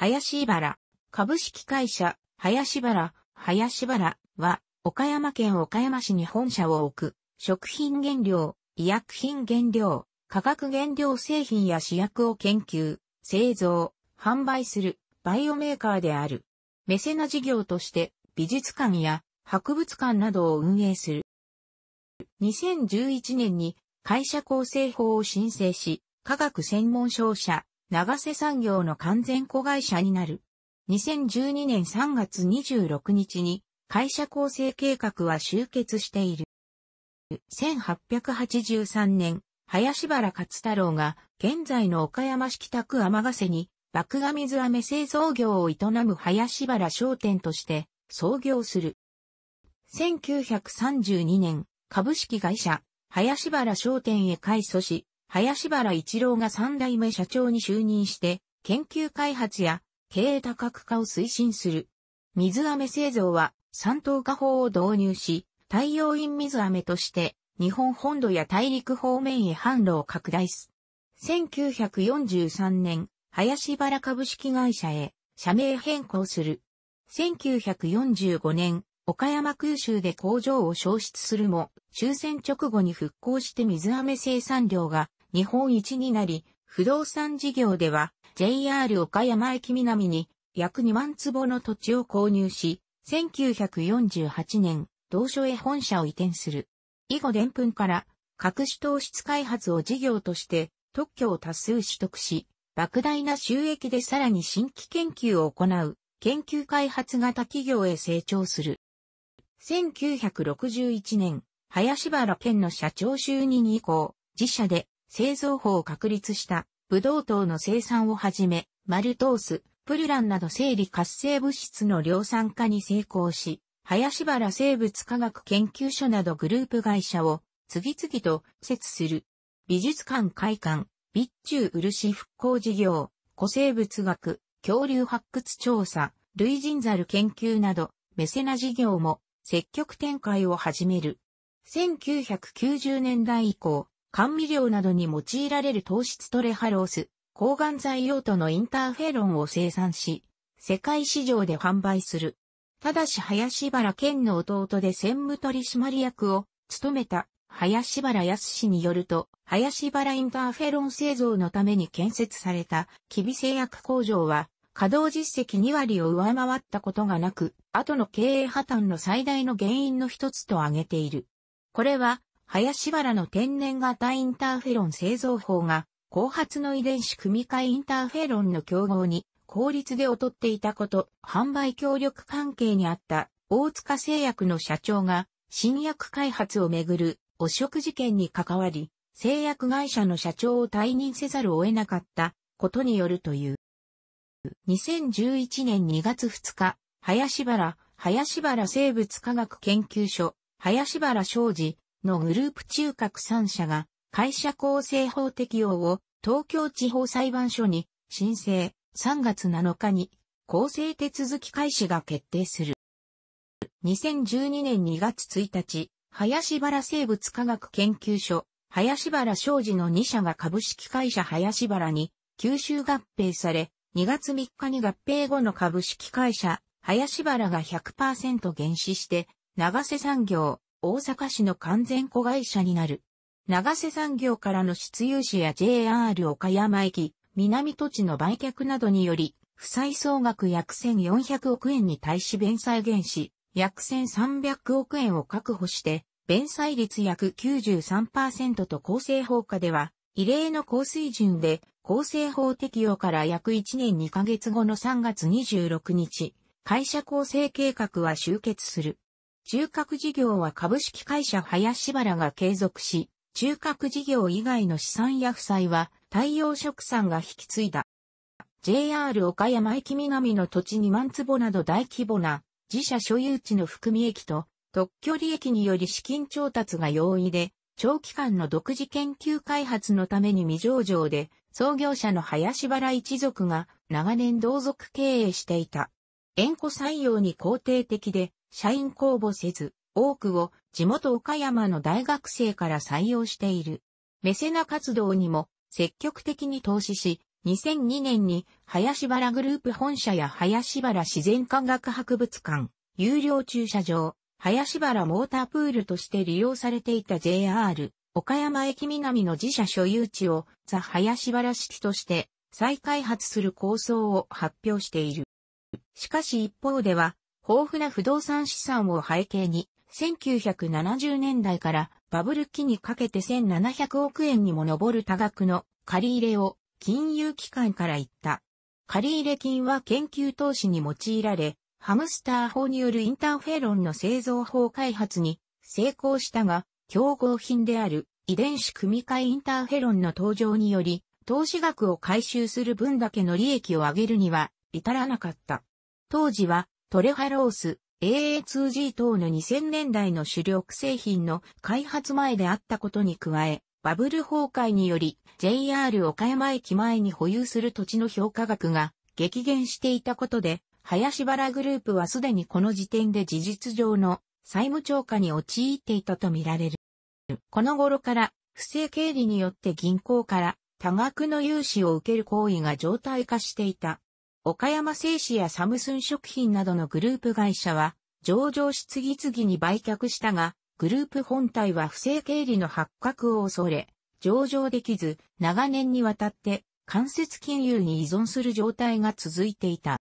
林原、株式会社、林原、林原は、岡山県岡山市に本社を置く、食品原料、医薬品原料、化学原料製品や試薬を研究、製造、販売する、バイオメーカーである。メセナ事業として、美術館や博物館などを運営する。2011年に会社構成法を申請し、科学専門商社、長瀬産業の完全子会社になる。2012年3月26日に会社構成計画は終結している。1883年、林原勝太郎が現在の岡山市北区天ヶ瀬に爆芽水飴製造業を営む林原商店として創業する。1932年、株式会社林原商店へ改祖し、林原一郎が三代目社長に就任して、研究開発や経営多角化を推進する。水飴製造は三等化法を導入し、太陽陰水飴として日本本土や大陸方面へ販路を拡大す。1943年、林原株式会社へ社名変更する。1945年、岡山空襲で工場を消失するも、終戦直後に復興して水飴生産量が日本一になり、不動産事業では JR 岡山駅南に約2万坪の土地を購入し、1948年、同所へ本社を移転する。以後伝粉から、各種糖質開発を事業として特許を多数取得し、莫大な収益でさらに新規研究を行う研究開発型企業へ成長する。1961年、林原県の社長就任以降、自社で製造法を確立したブドウ糖の生産をはじめ、マルトース、プルランなど生理活性物質の量産化に成功し、林原生物科学研究所などグループ会社を次々と設する。美術館会館、備中漆復興事業、古生物学、恐竜発掘調査、類人猿研究など、メセナ事業も積極展開を始める。1990年代以降、甘味料などに用いられる糖質トレハロース、抗がん剤用途のインターフェロンを生産し、世界市場で販売する。ただし林原健の弟で専務取締役を務めた林原康氏によると、林原インターフェロン製造のために建設されたキビ製薬工場は、稼働実績2割を上回ったことがなく、後の経営破綻の最大の原因の一つと挙げている。これは、林原の天然型インターフェロン製造法が、後発の遺伝子組み換えインターフェロンの競合に、効率で劣っていたこと、販売協力関係にあった大塚製薬の社長が新薬開発をめぐる汚職事件に関わり、製薬会社の社長を退任せざるを得なかったことによるという。2011年2月2日、林原、林原生物科学研究所、林原商事、のグループ中核3社が会社構成法適用を東京地方裁判所に申請3月7日に構成手続き開始が決定する。2012年2月1日、林原生物科学研究所、林原商事の2社が株式会社林原に吸収合併され、2月3日に合併後の株式会社、林原が100%減資して、長瀬産業、大阪市の完全子会社になる。長瀬産業からの出有資や JR 岡山駅、南土地の売却などにより、負債総額約1400億円に対し弁債減資、約1300億円を確保して、弁債率約93%と厚生法下では、異例の高水準で、厚生法適用から約1年2ヶ月後の3月26日、会社構成計画は終結する。中核事業は株式会社林原が継続し、中核事業以外の資産や負債は太陽食産が引き継いだ。JR 岡山駅南の土地2万坪など大規模な自社所有地の含み益と特許利益により資金調達が容易で、長期間の独自研究開発のために未上場で創業者の林原一族が長年同族経営していた。縁故採用に肯定的で、社員公募せず、多くを地元岡山の大学生から採用している。メセナ活動にも積極的に投資し、2002年に林原グループ本社や林原自然科学博物館、有料駐車場、林原モータープールとして利用されていた JR、岡山駅南の自社所有地をザ・林原式として再開発する構想を発表している。しかし一方では、豊富な不動産資産を背景に、1970年代からバブル期にかけて1700億円にも上る多額の借入れを金融機関から言った。借入金は研究投資に用いられ、ハムスター法によるインターフェロンの製造法開発に成功したが、競合品である遺伝子組み換えインターフェロンの登場により、投資額を回収する分だけの利益を上げるには、至らなかった。当時は、トレハロース、AA2G 等の2000年代の主力製品の開発前であったことに加え、バブル崩壊により JR 岡山駅前に保有する土地の評価額が激減していたことで、林原グループはすでにこの時点で事実上の債務超過に陥っていたとみられる。この頃から不正経理によって銀行から多額の融資を受ける行為が常態化していた。岡山製紙やサムスン食品などのグループ会社は、上場し次々に売却したが、グループ本体は不正経理の発覚を恐れ、上場できず、長年にわたって間接金融に依存する状態が続いていた。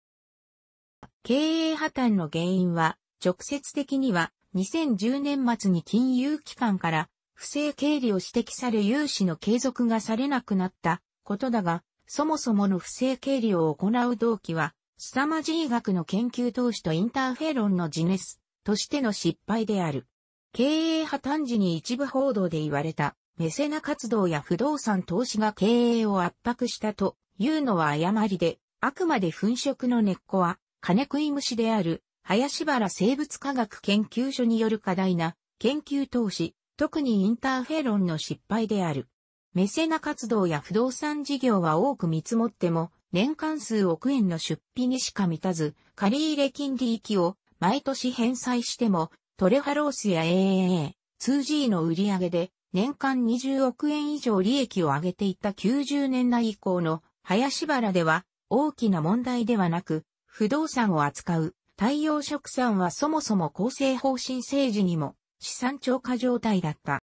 経営破綻の原因は、直接的には2010年末に金融機関から不正経理を指摘され融資の継続がされなくなったことだが、そもそもの不正経理を行う動機は、凄まじい額の研究投資とインターフェロンのジネスとしての失敗である。経営破綻時に一部報道で言われた、メセナ活動や不動産投資が経営を圧迫したというのは誤りで、あくまで粉飾の根っこは、金食い虫である、林原生物科学研究所による過大な研究投資、特にインターフェロンの失敗である。メセナ活動や不動産事業は多く見積もっても、年間数億円の出費にしか満たず、借入金利益を毎年返済しても、トレハロースや AAA、2G の売り上げで年間20億円以上利益を上げていた90年代以降の林原では大きな問題ではなく、不動産を扱う太陽食産はそもそも厚生方針政治にも資産超過状態だった。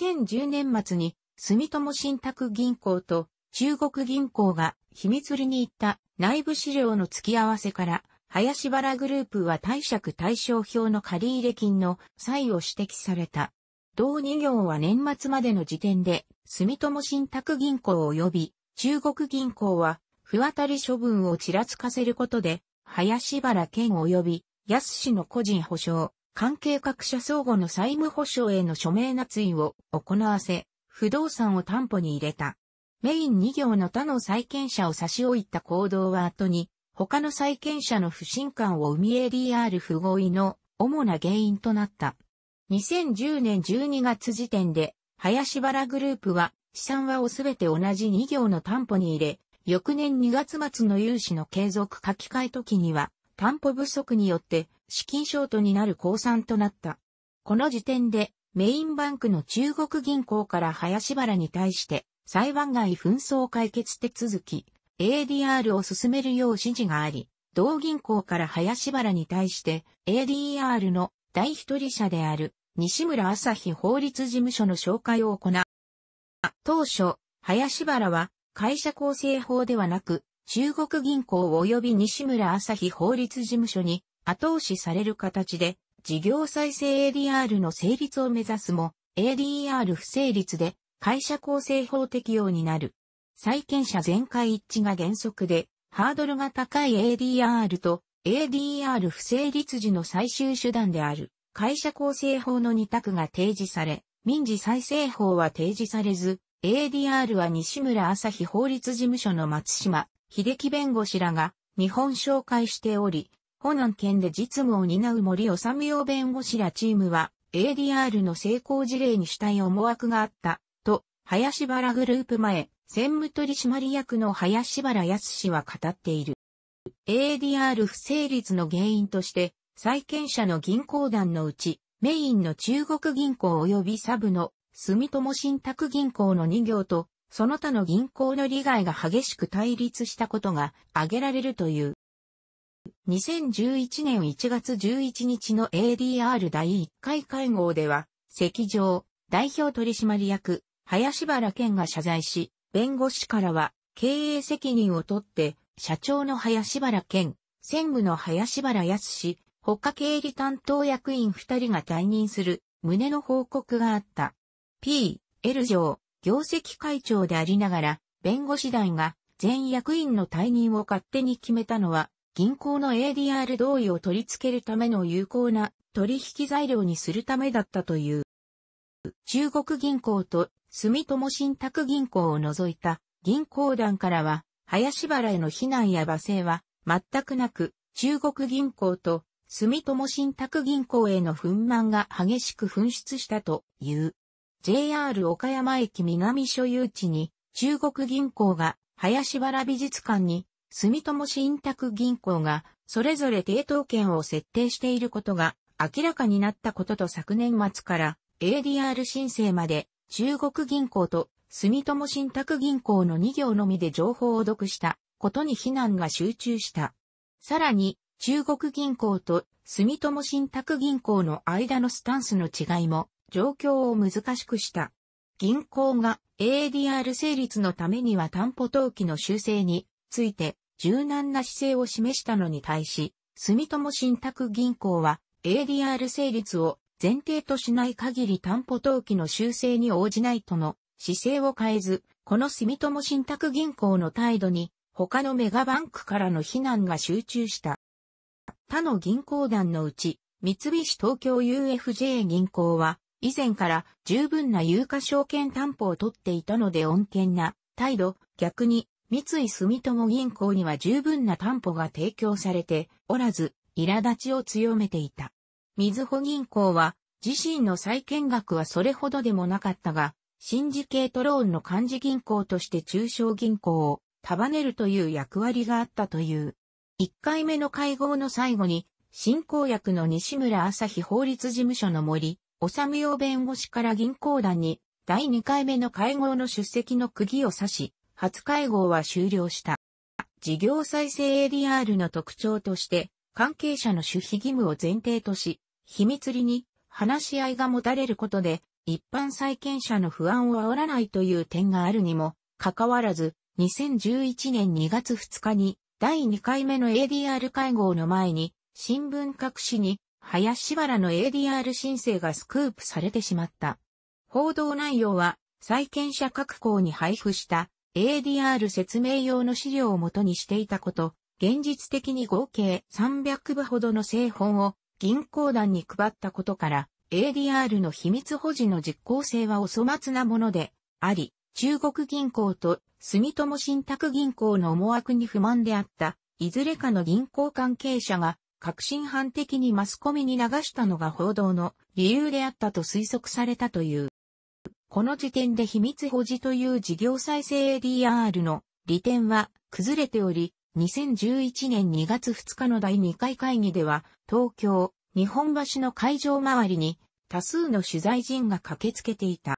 2010年末に住友信託銀行と中国銀行が秘密裏に行った内部資料の付き合わせから、林原グループは貸借対照表の借入金の差異を指摘された。同2行は年末までの時点で、住友信託銀行及び中国銀行は、不渡り処分をちらつかせることで、林原県及び安氏の個人保証、関係各社相互の債務保証への署名捺印を行わせ、不動産を担保に入れた。メイン2行の他の債権者を差し置いた行動は後に、他の債権者の不信感を生み ADR 不合意の主な原因となった。2010年12月時点で、林原グループは、資産はをすべて同じ2行の担保に入れ、翌年2月末の融資の継続書き換え時には、担保不足によって資金ショートになる降参となった。この時点でメインバンクの中国銀行から林原に対して、裁判外紛争解決手続き、ADR を進めるよう指示があり、同銀行から林原に対して、ADR の第一人者である、西村朝日法律事務所の紹介を行う。当初、林原は、会社構成法ではなく、中国銀行及び西村朝日法律事務所に後押しされる形で、事業再生 ADR の成立を目指すも、ADR 不成立で会社構成法適用になる。債権者全会一致が原則で、ハードルが高い ADR と ADR 不成立時の最終手段である会社構成法の2択が提示され、民事再生法は提示されず、ADR は西村朝日法律事務所の松島、秀樹弁護士らが日本紹介しており、湖南県で実務を担う森治洋弁護士らチームは、ADR の成功事例にしたい思惑があった、と、林原グループ前、専務取締役の林原康氏は語っている。ADR 不成立の原因として、債権者の銀行団のうち、メインの中国銀行及びサブの住友信託銀行の2行と、その他の銀行の利害が激しく対立したことが挙げられるという。2011年1月11日の ADR 第1回会合では、席上、代表取締役、林原健が謝罪し、弁護士からは、経営責任を取って、社長の林原健、専務の林原康他経理担当役員2人が退任する、旨の報告があった。P、L 上、業績会長でありながら、弁護士団が全役員の退任を勝手に決めたのは、銀行の ADR 同意を取り付けるための有効な取引材料にするためだったという。中国銀行と住友信託銀行を除いた銀行団からは、林原への非難や罵声は全くなく、中国銀行と住友信託銀行への憤懣が激しく噴出したという。JR 岡山駅南所有地に中国銀行が林原美術館に住友信託銀行が、それぞれ抵当権を設定していることが明らかになったことと昨年末から ADR 申請まで中国銀行と住友信託銀行の2行のみで情報を読したことに非難が集中した。さらに中国銀行と住友信託銀行の間のスタンスの違いも状況を難しくした。銀行が ADR 成立のためには担保登記の修正について柔軟な姿勢を示したのに対し、住友信託銀行は ADR 成立を前提としない限り担保登記の修正に応じないとの姿勢を変えず、この住友信託銀行の態度に他のメガバンクからの非難が集中した。他の銀行団のうち、三菱東京 UFJ 銀行は、以前から十分な有価証券担保を取っていたので穏健な態度、逆に三井住友銀行には十分な担保が提供されておらず、苛立ちを強めていた。水穂銀行は、自身の債権額はそれほどでもなかったが、シンジケートローンの幹事銀行として中小銀行を束ねるという役割があったという。一回目の会合の最後に、新公約の西村朝日法律事務所の森、治美洋弁護士から銀行団に、第二回目の会合の出席の釘を刺し、初会合は終了した。事業再生 ADR の特徴として、関係者の守秘義務を前提とし、秘密裏に話し合いが持たれることで、一般債権者の不安を煽らないという点があるにも、かかわらず、2011年2月2日に、第2回目の ADR 会合の前に、新聞各紙に、林原の ADR 申請がスクープされてしまった。報道内容は、債権者各校に配布した ADR 説明用の資料をもとにしていたこと、現実的に合計300部ほどの製本を銀行団に配ったことから、ADR の秘密保持の実効性はお粗末なものであり、中国銀行と住友信託銀行の思惑に不満であった、いずれかの銀行関係者が革新犯的にマスコミに流したのが報道の理由であったと推測されたという。この時点で秘密保持という事業再生 ADR の利点は崩れており、2011年2月2日の第2回会議では、東京、日本橋の会場周りに多数の取材陣が駆けつけていた。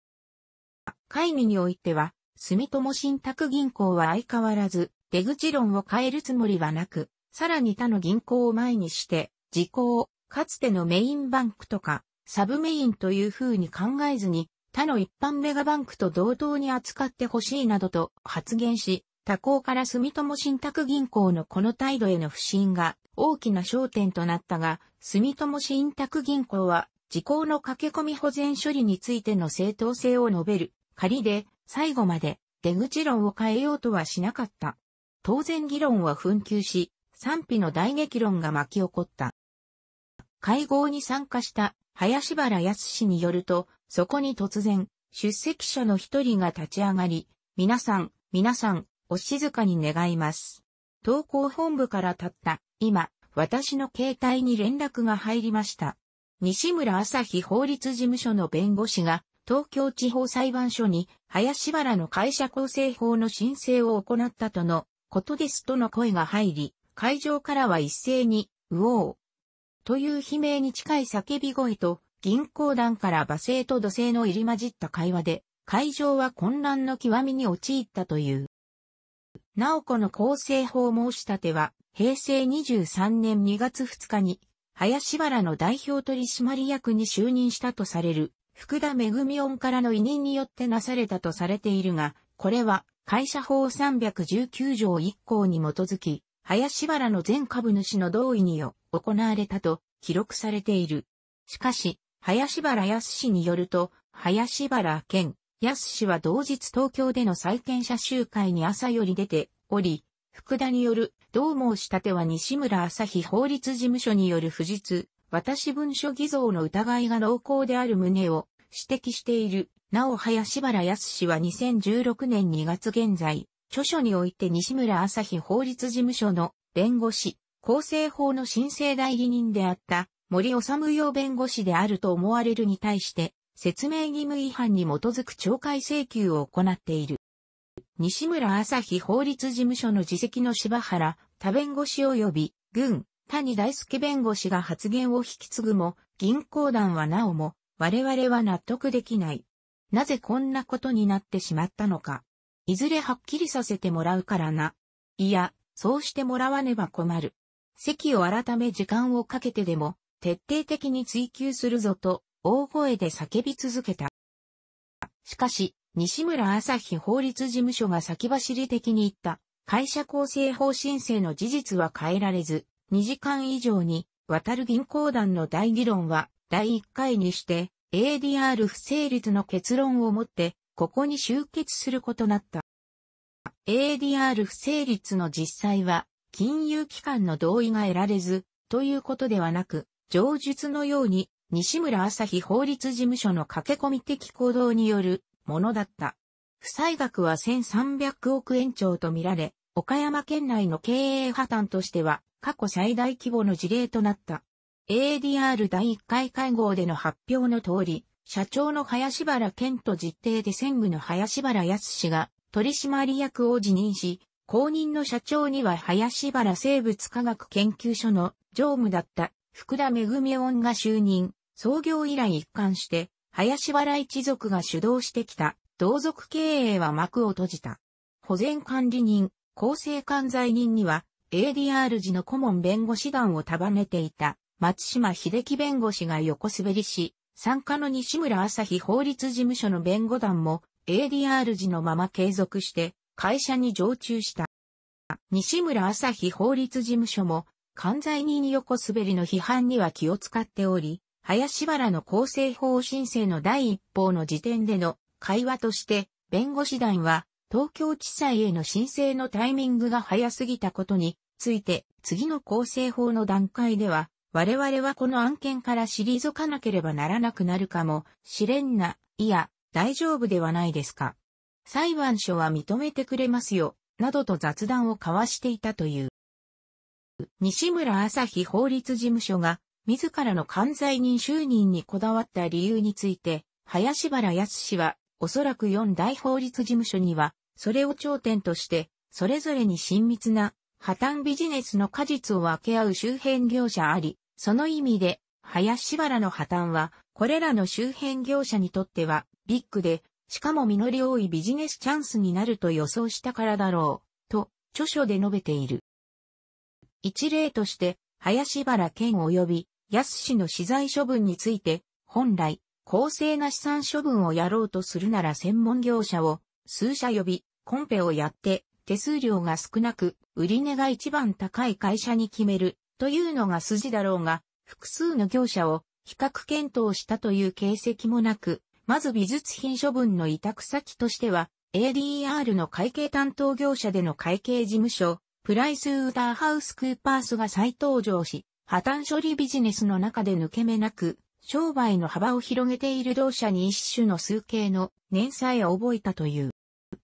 会議においては、住友信託銀行は相変わらず、出口論を変えるつもりはなく、さらに他の銀行を前にして、時効をかつてのメインバンクとか、サブメインという風に考えずに、他の一般メガバンクと同等に扱ってほしいなどと発言し、他行から住友信託銀行のこの態度への不信が大きな焦点となったが、住友信託銀行は、時効の駆け込み保全処理についての正当性を述べる、仮で、最後まで出口論を変えようとはしなかった。当然議論は紛糾し、賛否の大激論が巻き起こった。会合に参加した林原康氏によると、そこに突然、出席者の一人が立ち上がり、皆さん、皆さん、お静かに願います。投稿本部からたった、今、私の携帯に連絡が入りました。西村朝日法律事務所の弁護士が、東京地方裁判所に、林原の会社構成法の申請を行ったとの、ことですとの声が入り、会場からは一斉に、うおう、という悲鳴に近い叫び声と、銀行団から馬声と土星の入り混じった会話で、会場は混乱の極みに陥ったという。なおこの構成法申し立ては、平成23年2月2日に、林原の代表取締役に就任したとされる、福田恵恩からの委任によってなされたとされているが、これは会社法319条1項に基づき、林原の全株主の同意によ行われたと記録されている。しかし、林原康氏によると、林原健、康氏は同日東京での債権者集会に朝より出ており、福田による、同申し立ては西村朝日法律事務所による不実、私文書偽造の疑いが濃厚である旨を指摘している。なお林原康氏は2016年2月現在、著書において西村朝日法律事務所の弁護士、厚生法の申請代理人であった森治用弁護士であると思われるに対して、説明義務違反に基づく懲戒請求を行っている。西村朝日法律事務所の自責の柴原、他弁護士及び、軍、谷大輔弁護士が発言を引き継ぐも、銀行団はなおも、我々は納得できない。なぜこんなことになってしまったのか。いずれはっきりさせてもらうからな。いや、そうしてもらわねば困る。席を改め時間をかけてでも、徹底的に追求するぞと、大声で叫び続けた。しかし、西村朝日法律事務所が先走り的に言った、会社構成法申請の事実は変えられず、2時間以上に、渡る銀行団の大議論は、第1回にして、ADR 不成立の結論をもって、ここに集結することなった。ADR 不成立の実際は、金融機関の同意が得られず、ということではなく、上述のように、西村朝日法律事務所の駆け込み的行動によるものだった。負債額は1300億円超とみられ、岡山県内の経営破綻としては過去最大規模の事例となった。ADR 第1回会合での発表の通り、社長の林原健と実定で専務の林原康氏が取締役を辞任し、後任の社長には林原生物科学研究所の常務だった福田恵恩が就任、創業以来一貫して、林原一族が主導してきた、同族経営は幕を閉じた。保全管理人、厚生管財人には、ADR 時の顧問弁護士団を束ねていた、松島秀樹弁護士が横滑りし、参加の西村朝日法律事務所の弁護団も ADR 時のまま継続して会社に常駐した。西村朝日法律事務所も関西に横滑りの批判には気を使っており、林原の構成法申請の第一報の時点での会話として、弁護士団は東京地裁への申請のタイミングが早すぎたことについて、次の構成法の段階では、我々はこの案件から退かなければならなくなるかもしれんな、いや、大丈夫ではないですか。裁判所は認めてくれますよ、などと雑談を交わしていたという。西村朝日法律事務所が、自らの犯罪人就任にこだわった理由について、林原康氏は、おそらく四大法律事務所には、それを頂点として、それぞれに親密な、破綻ビジネスの果実を分け合う周辺業者あり、その意味で、林原の破綻は、これらの周辺業者にとっては、ビッグで、しかも実り多いビジネスチャンスになると予想したからだろう、と、著書で述べている。一例として、林原健及び安市の資材処分について、本来、公正な資産処分をやろうとするなら専門業者を数社呼び、コンペをやって、手数料が少なく、売値が一番高い会社に決める、というのが筋だろうが、複数の業者を比較検討したという形跡もなく、まず美術品処分の委託先としては、ADR の会計担当業者での会計事務所、プライスウーダーハウスクーパースが再登場し、破綻処理ビジネスの中で抜け目なく、商売の幅を広げている同社に一種の数形の年債を覚えたという。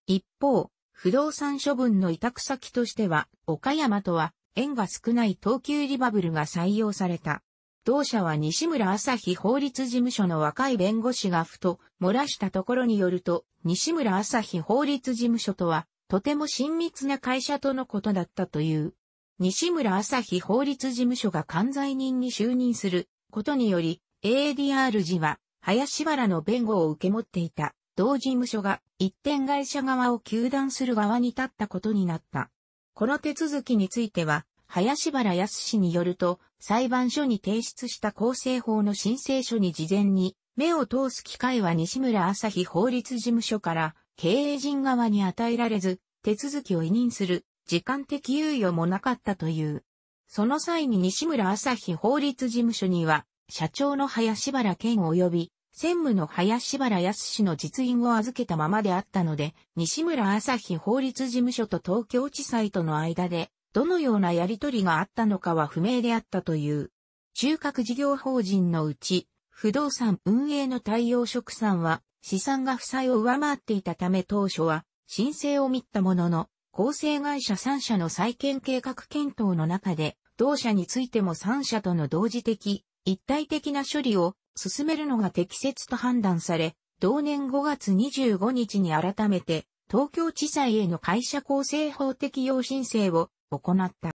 一方、不動産処分の委託先としては、岡山とは縁が少ない東急リバブルが採用された。同社は西村朝日法律事務所の若い弁護士がふと漏らしたところによると、西村朝日法律事務所とはとても親密な会社とのことだったという。西村朝日法律事務所が管西人に就任することにより、ADR 時は林原の弁護を受け持っていた同事務所が一点会社側を求断する側に立ったことになった。この手続きについては、林原康によると、裁判所に提出した構成法の申請書に事前に目を通す機会は西村朝日法律事務所から経営陣側に与えられず、手続きを委任する時間的猶予もなかったという。その際に西村朝日法律事務所には、社長の林原健及び、専務の林原康の実印を預けたままであったので、西村朝日法律事務所と東京地裁との間で、どのようなやりとりがあったのかは不明であったという。中核事業法人のうち、不動産運営の応職さ産は資産が負債を上回っていたため当初は申請を見たものの、構成会社3社の再建計画検討の中で、同社についても3社との同時的、一体的な処理を進めるのが適切と判断され、同年5月25日に改めて東京地裁への会社構成法適用申請を行った。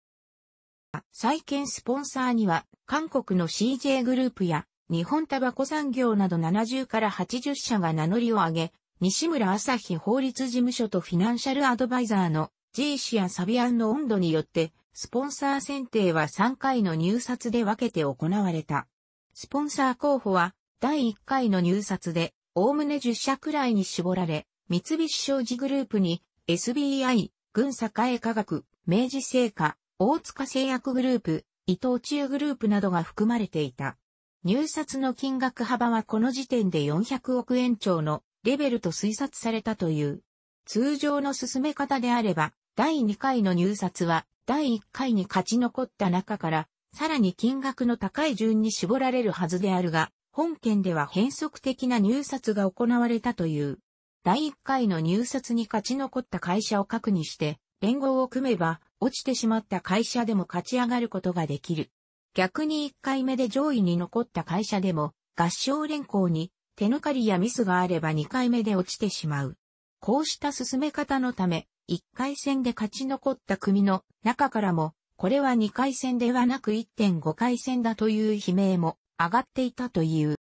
再建スポンサーには韓国の CJ グループや日本タバコ産業など70から80社が名乗りを上げ、西村朝日法律事務所とフィナンシャルアドバイザーの G 氏やサビアンの温度によって、スポンサー選定は3回の入札で分けて行われた。スポンサー候補は、第1回の入札で、おおむね10社くらいに絞られ、三菱商事グループに、SBI、軍栄科学、明治製菓、大塚製薬グループ、伊藤忠グループなどが含まれていた。入札の金額幅はこの時点で400億円超のレベルと推察されたという。通常の進め方であれば、第2回の入札は、第1回に勝ち残った中から、さらに金額の高い順に絞られるはずであるが、本件では変則的な入札が行われたという。第1回の入札に勝ち残った会社を核にして、連合を組めば、落ちてしまった会社でも勝ち上がることができる。逆に1回目で上位に残った会社でも、合唱連行に手抜かりやミスがあれば2回目で落ちてしまう。こうした進め方のため、1回戦で勝ち残った組の中からも、これは2回戦ではなく1.5回戦だという悲鳴も上がっていたという。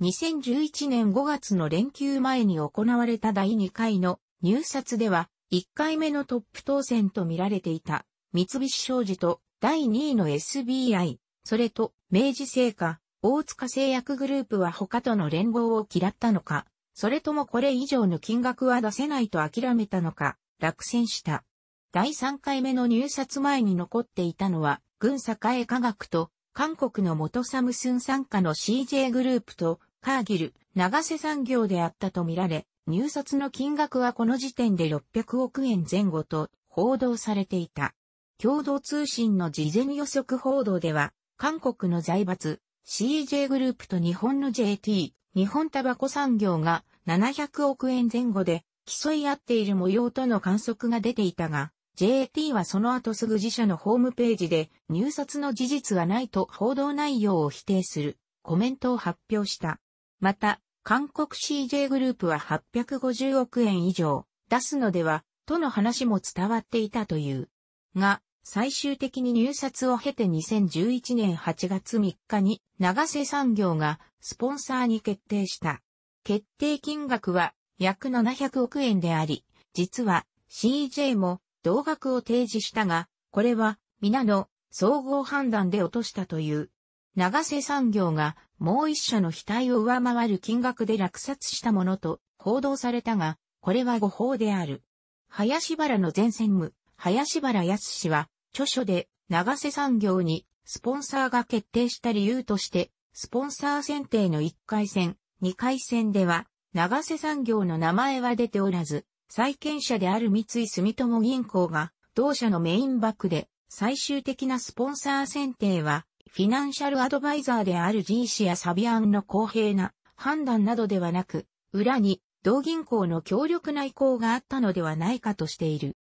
2011年5月の連休前に行われた第2回の入札では、1回目のトップ当選と見られていた三菱商事と第2位の SBI、それと、明治製菓、大塚製薬グループは他との連合を嫌ったのか、それともこれ以上の金額は出せないと諦めたのか、落選した。第3回目の入札前に残っていたのは、軍栄科学と、韓国の元サムスン参加の CJ グループと、カーギル、長瀬産業であったとみられ、入札の金額はこの時点で600億円前後と報道されていた。共同通信の事前予測報道では、韓国の財閥 CJ グループと日本の JT、日本タバコ産業が700億円前後で競い合っている模様との観測が出ていたが、JT はその後すぐ自社のホームページで入札の事実がないと報道内容を否定するコメントを発表した。また、韓国 CJ グループは850億円以上出すのではとの話も伝わっていたという。が、最終的に入札を経て2011年8月3日に長瀬産業がスポンサーに決定した。決定金額は約700億円であり、実は CJ も同額を提示したが、これは皆の総合判断で落としたという。長瀬産業がもう一社の額を上回る金額で落札したものと報道されたが、これは誤報である。林原の前専務、林原康氏は、著書で、長瀬産業に、スポンサーが決定した理由として、スポンサー選定の1回戦、2回戦では、長瀬産業の名前は出ておらず、債権者である三井住友銀行が、同社のメインバックで、最終的なスポンサー選定は、フィナンシャルアドバイザーである G 氏やサビアンの公平な判断などではなく、裏に同銀行の強力な意向があったのではないかとしている。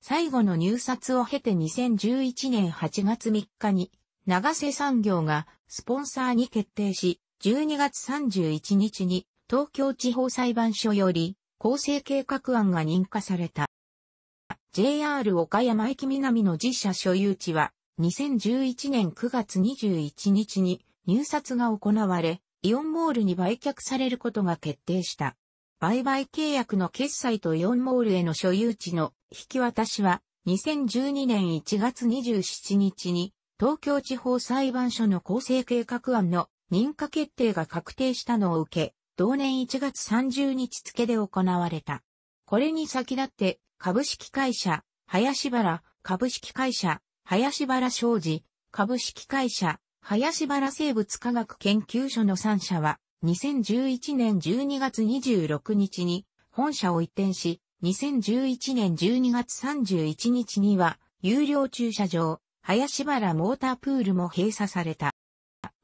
最後の入札を経て2011年8月3日に、長瀬産業がスポンサーに決定し、12月31日に東京地方裁判所より構成計画案が認可された。JR 岡山駅南の自社所有地は2011年9月21日に入札が行われ、イオンモールに売却されることが決定した。売買契約の決済とイオンモールへの所有地の引き渡しは2012年1月27日に東京地方裁判所の構成計画案の認可決定が確定したのを受け、同年1月30日付で行われた。これに先立って株式会社、林原、株式会社、林原商事、株式会社、林原生物科学研究所の3社は、2011年12月26日に本社を移転し、2011年12月31日には、有料駐車場、林原モータープールも閉鎖された。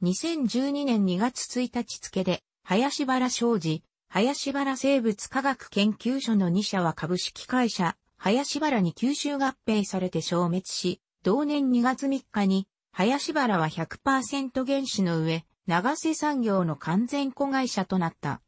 2012年2月1日付で、林原商事、林原生物科学研究所の2社は株式会社、林原に吸収合併されて消滅し、同年2月3日に、林原は100%原子の上、長瀬産業の完全子会社となった。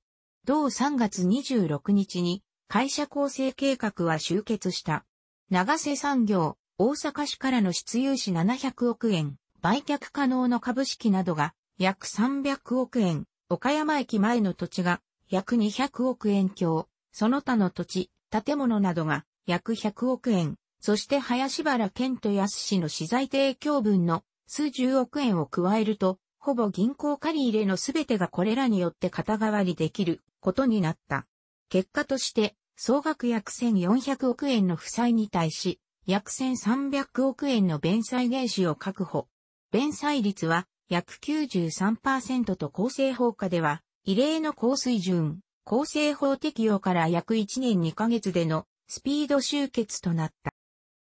同3月26日に、会社構成計画は終結した。長瀬産業、大阪市からの出有資700億円、売却可能の株式などが約300億円、岡山駅前の土地が約200億円強、その他の土地、建物などが約100億円、そして林原健と安氏の資材提供分の数十億円を加えると、ほぼ銀行借り入れのすべてがこれらによって肩代わりできることになった。結果として、総額約1400億円の負債に対し、約1300億円の弁済原資を確保。弁済率は約93%と構成法下では、異例の高水準、構成法適用から約1年2ヶ月でのスピード集結となっ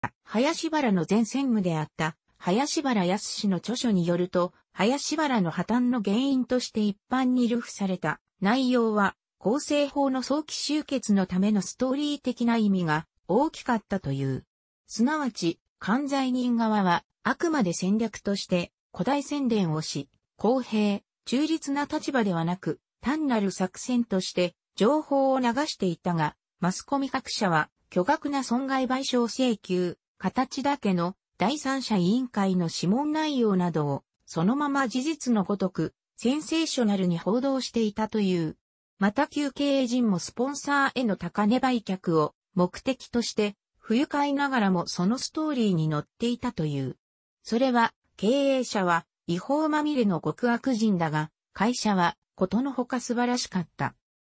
た。林原の前専務であった林原康氏の著書によると、林原の破綻の原因として一般に流布された内容は構成法の早期終結のためのストーリー的な意味が大きかったという。すなわち、関西人側はあくまで戦略として古代宣伝をし、公平、中立な立場ではなく、単なる作戦として情報を流していたが、マスコミ各社は巨額な損害賠償請求、形だけの第三者委員会の諮問内容などをそのまま事実のごとくセンセーショナルに報道していたという。また旧経営陣もスポンサーへの高値売却を目的として、不愉快ながらもそのストーリーに乗っていたという。それは、経営者は違法まみれの極悪人だが、会社はことのほか素晴らしかった。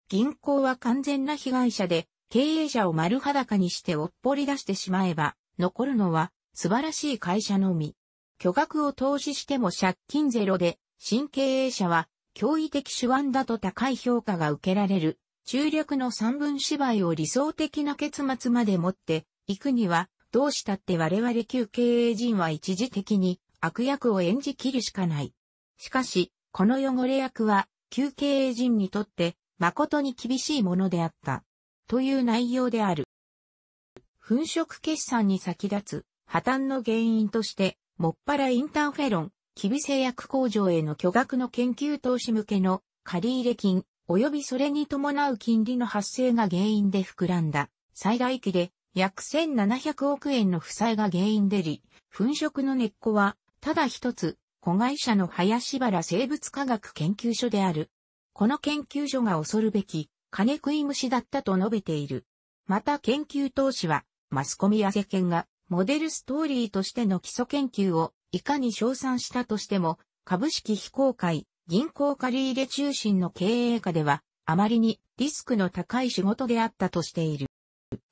銀行は完全な被害者で、経営者を丸裸にしておっぽり出してしまえば、残るのは素晴らしい会社のみ。巨額を投資しても借金ゼロで、新経営者は驚異的手腕だと高い評価が受けられる、中略の三分芝居を理想的な結末まで持って行くには、どうしたって我々旧経営陣は一時的に悪役を演じきるしかない。しかし、この汚れ役は、旧経営陣にとって、誠に厳しいものであった。という内容である。粉飾決算に先立つ、破綻の原因として、もっぱらインターフェロン、キビ製薬工場への巨額の研究投資向けの借入金、及びそれに伴う金利の発生が原因で膨らんだ。最大期で約1700億円の負債が原因でり、粉飾の根っこは、ただ一つ、子会社の林原生物科学研究所である。この研究所が恐るべき、金食い虫だったと述べている。また研究投資は、マスコミや世間が、モデルストーリーとしての基礎研究をいかに称賛したとしても、株式非公開、銀行借入中心の経営下では、あまりにリスクの高い仕事であったとしている。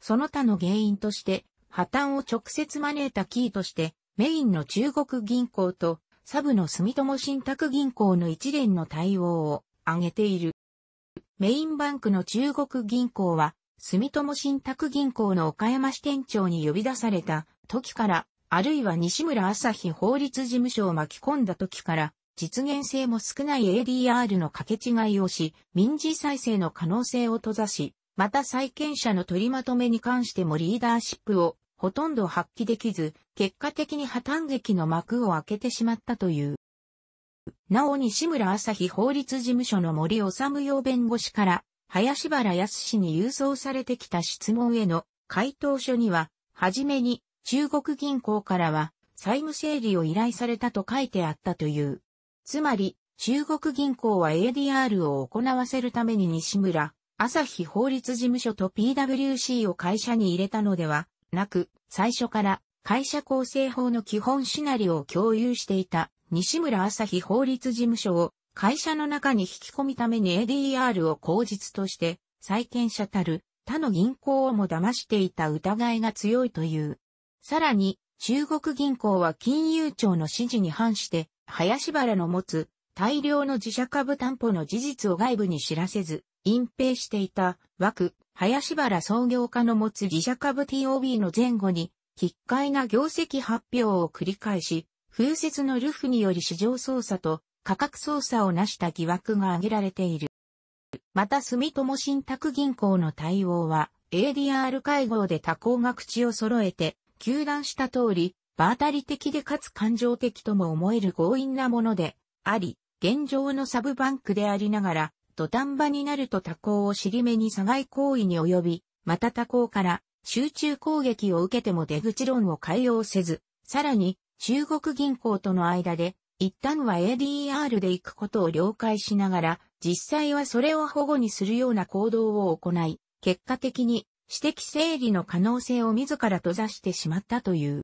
その他の原因として、破綻を直接招いたキーとして、メインの中国銀行と、サブの住友信託銀行の一連の対応を挙げている。メインバンクの中国銀行は、住友信託銀行の岡山支店長に呼び出された時からあるいは西村朝日法律事務所を巻き込んだ時から、実現性も少ない ADR の掛け違いをし、民事再生の可能性を閉ざし、また債権者の取りまとめに関してもリーダーシップをほとんど発揮できず、結果的に破綻劇の幕を開けてしまったという。なお西村朝日法律事務所の森治用弁護士から、林原康に郵送されてきた質問への回答書には、はじめに中国銀行からは債務整理を依頼されたと書いてあったという。つまり、中国銀行は ADR を行わせるために西村、朝日法律事務所と PWC を会社に入れたのではなく、最初から会社構成法の基本シナリオを共有していた西村朝日法律事務所を会社の中に引き込みために ADR を口実として債権者たる他の銀行をも騙していた疑いが強いという。さらに、中国銀行は金融庁の指示に反して、林原の持つ大量の自社株担保の事実を外部に知らせず、隠蔽していた枠、林原創業家の持つ自社株 TOB の前後に、奇怪な業績発表を繰り返し、風説のルフにより市場操作と価格操作を成した疑惑が挙げられている。また住友信託銀行の対応は、ADR 会合で多項が口を揃えて、求断した通り、場当たり的でかつ感情的とも思える強引なもので、あり、現状のサブバンクでありながら、土壇場になると他校を尻目に妨害行為に及び、また他校から集中攻撃を受けても出口論を変容せず、さらに中国銀行との間で一旦は ADR で行くことを了解しながら、実際はそれを保護にするような行動を行い、結果的に私的整理の可能性を自ら閉ざしてしまったという。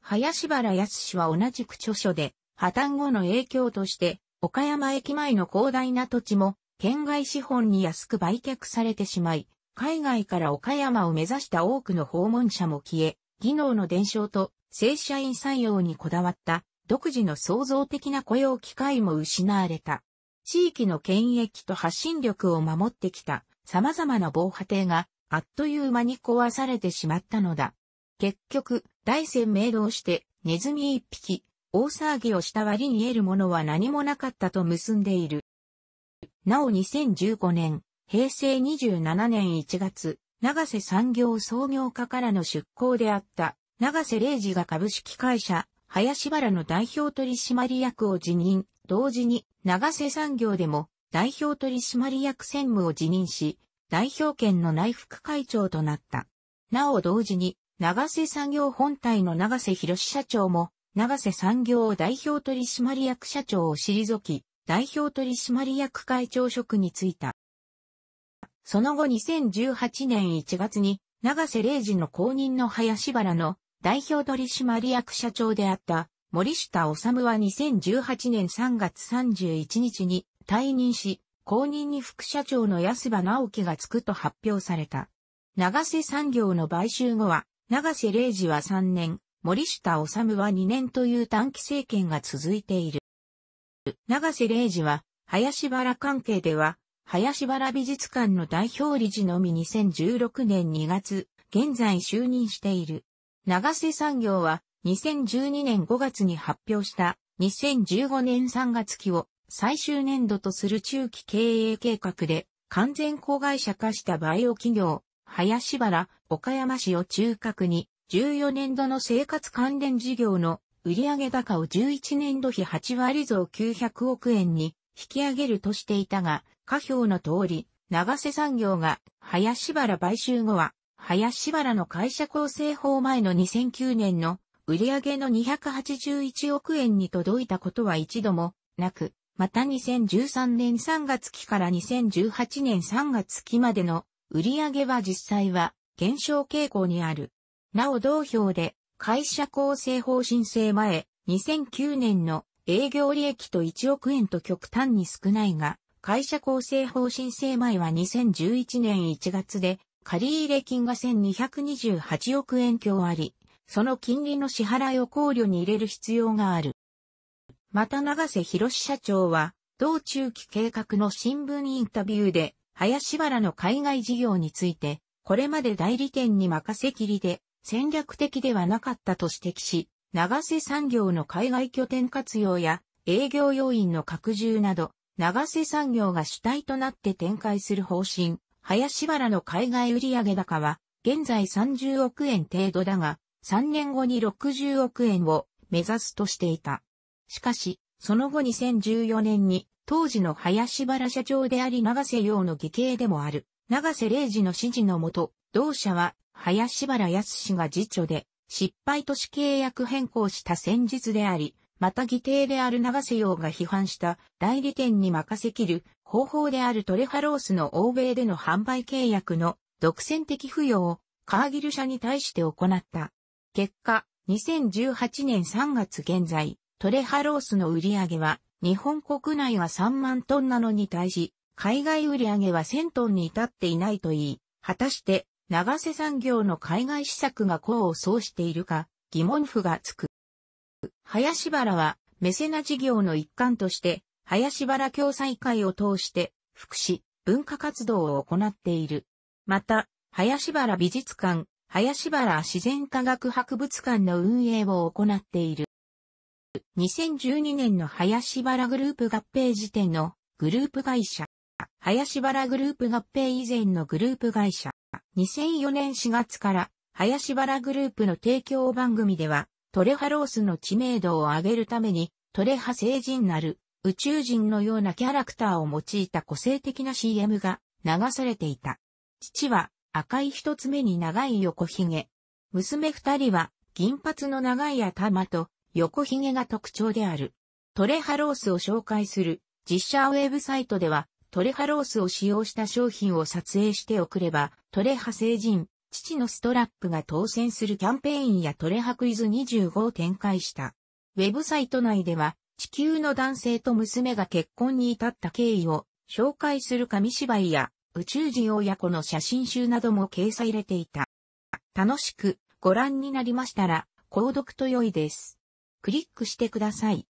林原康は同じく著書で、破綻後の影響として、岡山駅前の広大な土地も、県外資本に安く売却されてしまい、海外から岡山を目指した多くの訪問者も消え、技能の伝承と正社員採用にこだわった独自の創造的な雇用機会も失われた。地域の権益と発信力を守ってきた様々な防波堤があっという間に壊されてしまったのだ。結局、大戦命令して、ネズミ一匹、大騒ぎをした割に得るものは何もなかったと結んでいる。なお2015年、平成27年1月、長瀬産業創業家からの出向であった、長瀬玲二が株式会社、林原の代表取締役を辞任、同時に長瀬産業でも代表取締役専務を辞任し、代表権の内副会長となった。なお同時に、長瀬産業本体の長瀬博社長も、長瀬産業代表取締役社長を退き、代表取締役会長職に就いた。その後2018年1月に、長瀬礼二の後任の林原の代表取締役社長であった森下治は2018年3月31日に退任し、後任に副社長の安場直樹がつくと発表された。長瀬産業の買収後は、長瀬礼二は3年、森下治は2年という短期政権が続いている。長瀬礼二は、林原関係では、林原美術館の代表理事のみ2016年2月、現在就任している。長瀬産業は、2012年5月に発表した2015年3月期を最終年度とする中期経営計画で完全子会社化したバイオ企業、林原、岡山市を中核に、14年度の生活関連事業の売上高を11年度比8割増900億円に引き上げるとしていたが、下表の通り、長瀬産業が林原買収後は、林原の会社構成法前の2009年の売上の281億円に届いたことは一度もなく、また2013年3月期から2018年3月期までの売上は実際は減少傾向にある。なお同表で会社構成方申請前2009年の営業利益と1億円と極端に少ないが、会社構成方申請前は2011年1月で借入金が1228億円強あり、その金利の支払いを考慮に入れる必要がある。また長瀬博社長は、同中期計画の新聞インタビューで、林原の海外事業について、これまで代理店に任せきりで、戦略的ではなかったと指摘し、長瀬産業の海外拠点活用や営業要員の拡充など、長瀬産業が主体となって展開する方針、林原の海外売上高は、現在30億円程度だが、3年後に60億円を目指すとしていた。しかし、その後2014年に、当時の林原社長であり長瀬洋の義兄でもある、長瀬礼二の指示のもと、同社は、林原康が次長で、失敗都市契約変更した戦術であり、また議弟である長瀬洋が批判した代理店に任せきる方法であるトレハロースの欧米での販売契約の独占的付与をカーギル社に対して行った。結果、2018年3月現在、トレハロースの売り上げは、日本国内は3万トンなのに対し、海外売り上げは1000トンに至っていないといい、果たして、長瀬産業の海外施策が功を奏しているか、疑問符がつく。林原は、メセナ事業の一環として、林原共済会を通して、福祉、文化活動を行っている。また、林原美術館、林原自然科学博物館の運営を行っている。2012年の林原グループ合併時点のグループ会社。林原グループ合併以前のグループ会社。2004年4月から林原グループの提供番組ではトレハロースの知名度を上げるためにトレハ成人なる宇宙人のようなキャラクターを用いた個性的な CM が流されていた。父は赤い一つ目に長い横髭。娘二人は銀髪の長い頭と横ひげが特徴である。トレハロースを紹介する実写ウェブサイトでは、トレハロースを使用した商品を撮影して送れば、トレハ成人、父のストラップが当選するキャンペーンやトレハクイズ25を展開した。ウェブサイト内では、地球の男性と娘が結婚に至った経緯を紹介する紙芝居や宇宙人親子の写真集なども掲載されていた。楽しくご覧になりましたら、購読と良いです。クリックしてください。